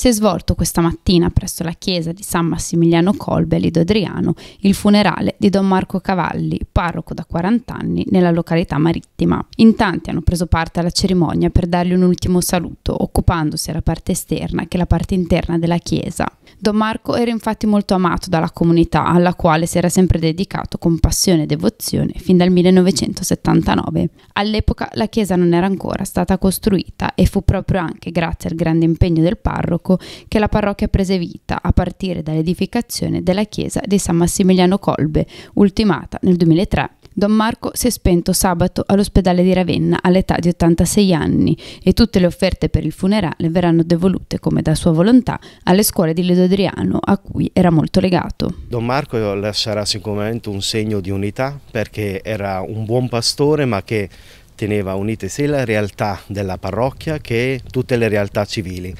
si è svolto questa mattina presso la chiesa di San Massimiliano Colbe Lido-Adriano il funerale di Don Marco Cavalli, parroco da 40 anni nella località marittima. In tanti hanno preso parte alla cerimonia per dargli un ultimo saluto, occupandosi la parte esterna che la parte interna della chiesa. Don Marco era infatti molto amato dalla comunità, alla quale si era sempre dedicato con passione e devozione fin dal 1979. All'epoca la chiesa non era ancora stata costruita e fu proprio anche grazie al grande impegno del parroco Monaco che la parrocchia prese vita a partire dall'edificazione della chiesa di San Massimiliano Colbe, ultimata nel 2003. Don Marco si è spento sabato all'ospedale di Ravenna all'età di 86 anni e tutte le offerte per il funerale verranno devolute, come da sua volontà, alle scuole di Ledo Adriano a cui era molto legato. Don Marco lascerà sicuramente un segno di unità perché era un buon pastore ma che teneva unite sia la realtà della parrocchia che tutte le realtà civili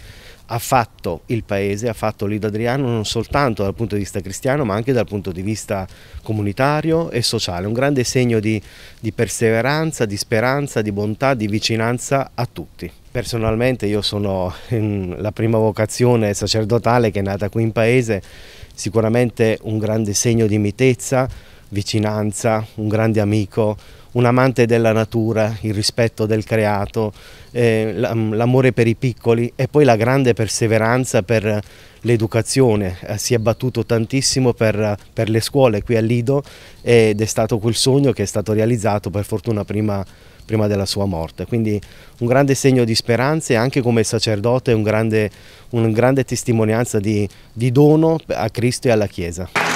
ha fatto il paese, ha fatto Lido Adriano non soltanto dal punto di vista cristiano ma anche dal punto di vista comunitario e sociale, un grande segno di, di perseveranza, di speranza, di bontà, di vicinanza a tutti. Personalmente io sono ehm, la prima vocazione sacerdotale che è nata qui in paese, sicuramente un grande segno di mitezza, vicinanza, un grande amico, un amante della natura, il rispetto del creato, eh, mm, l'amore per i piccoli e poi la grande perseveranza per l'educazione. Eh, si è battuto tantissimo per, per le scuole qui a Lido ed è stato quel sogno che è stato realizzato per fortuna prima prima della sua morte. Quindi un grande segno di speranza e anche come sacerdote un grande, un grande testimonianza di, di dono a Cristo e alla Chiesa.